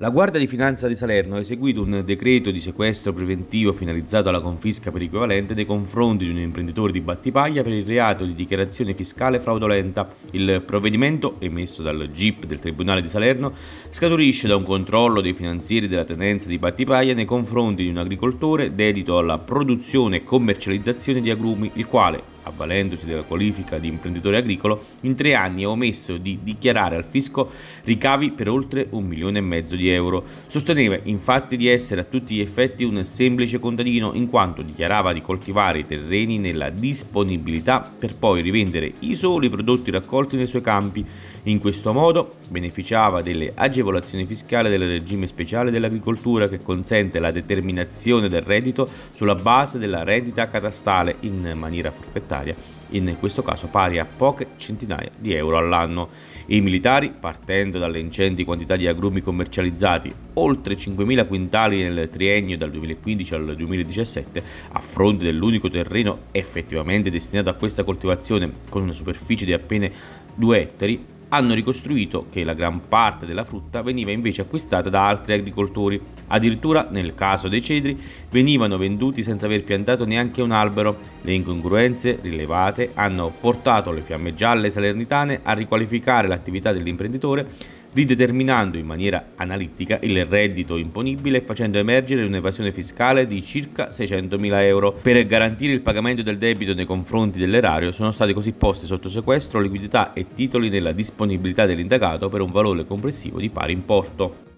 La Guardia di Finanza di Salerno ha eseguito un decreto di sequestro preventivo finalizzato alla confisca per equivalente nei confronti di un imprenditore di Battipaglia per il reato di dichiarazione fiscale fraudolenta. Il provvedimento, emesso dal GIP del Tribunale di Salerno, scaturisce da un controllo dei finanzieri della tenenza di Battipaglia nei confronti di un agricoltore dedito alla produzione e commercializzazione di agrumi, il quale, avvalendosi della qualifica di imprenditore agricolo, in tre anni ha omesso di dichiarare al fisco ricavi per oltre un milione e mezzo di euro. Sosteneva infatti di essere a tutti gli effetti un semplice contadino in quanto dichiarava di coltivare i terreni nella disponibilità per poi rivendere i soli prodotti raccolti nei suoi campi. In questo modo beneficiava delle agevolazioni fiscali del regime speciale dell'agricoltura che consente la determinazione del reddito sulla base della rendita catastale in maniera forfettaria sanitaria, in questo caso pari a poche centinaia di euro all'anno. I militari, partendo dalle ingenti quantità di agrumi commercializzati, oltre 5.000 quintali nel triennio dal 2015 al 2017, a fronte dell'unico terreno effettivamente destinato a questa coltivazione con una superficie di appena 2 ettari, hanno ricostruito che la gran parte della frutta veniva invece acquistata da altri agricoltori. Addirittura, nel caso dei cedri, venivano venduti senza aver piantato neanche un albero. Le incongruenze rilevate hanno portato le fiamme gialle salernitane a riqualificare l'attività dell'imprenditore rideterminando in maniera analitica il reddito imponibile e facendo emergere un'evasione fiscale di circa 600.000 euro. Per garantire il pagamento del debito nei confronti dell'erario sono state così poste sotto sequestro liquidità e titoli nella disponibilità dell'indagato per un valore complessivo di pari importo.